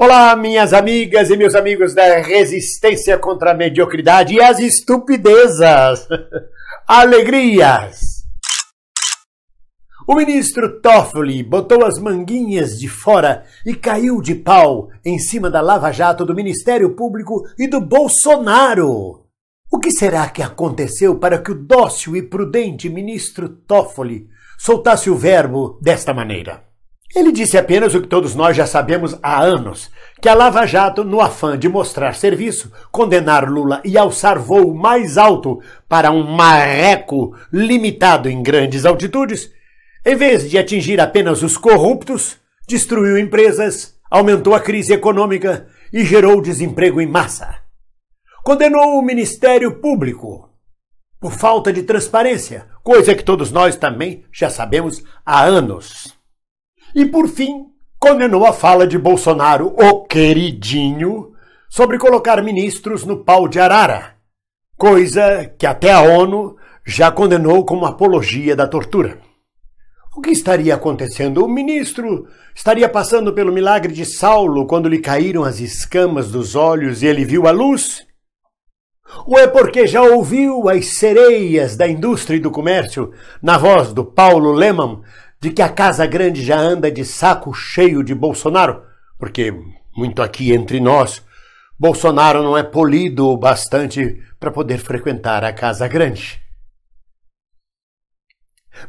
Olá, minhas amigas e meus amigos da resistência contra a mediocridade e as estupidezas. Alegrias. O ministro Toffoli botou as manguinhas de fora e caiu de pau em cima da Lava Jato do Ministério Público e do Bolsonaro. O que será que aconteceu para que o dócil e prudente ministro Toffoli soltasse o verbo desta maneira? Ele disse apenas o que todos nós já sabemos há anos: que a Lava Jato, no afã de mostrar serviço, condenar Lula e alçar voo mais alto para um marreco limitado em grandes altitudes, em vez de atingir apenas os corruptos, destruiu empresas, aumentou a crise econômica e gerou desemprego em massa. Condenou o Ministério Público por falta de transparência, coisa que todos nós também já sabemos há anos. E por fim, condenou a fala de Bolsonaro, o queridinho, sobre colocar ministros no pau de arara, coisa que até a ONU já condenou como apologia da tortura. O que estaria acontecendo? O ministro estaria passando pelo milagre de Saulo quando lhe caíram as escamas dos olhos e ele viu a luz? Ou é porque já ouviu as sereias da indústria e do comércio, na voz do Paulo Leman, de que a Casa Grande já anda de saco cheio de Bolsonaro, porque, muito aqui entre nós, Bolsonaro não é polido o bastante para poder frequentar a Casa Grande.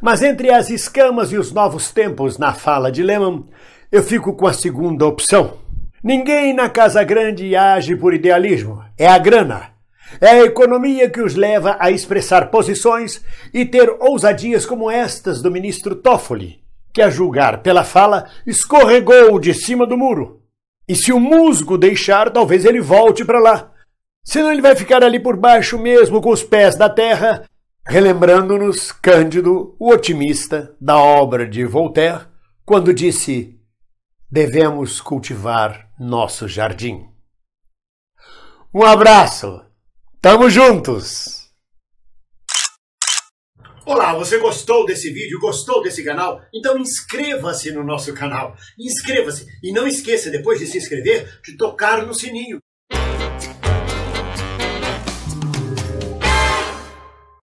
Mas entre as escamas e os novos tempos na fala de Lehman, eu fico com a segunda opção. Ninguém na Casa Grande age por idealismo, é a grana. É a economia que os leva a expressar posições e ter ousadias como estas do ministro Toffoli, que, a julgar pela fala, escorregou de cima do muro. E se o musgo deixar, talvez ele volte para lá. Senão ele vai ficar ali por baixo mesmo, com os pés da terra, relembrando-nos Cândido, o otimista, da obra de Voltaire, quando disse: Devemos cultivar nosso jardim. Um abraço! Tamo juntos! Olá, você gostou desse vídeo? Gostou desse canal? Então inscreva-se no nosso canal. Inscreva-se e não esqueça, depois de se inscrever, de tocar no sininho.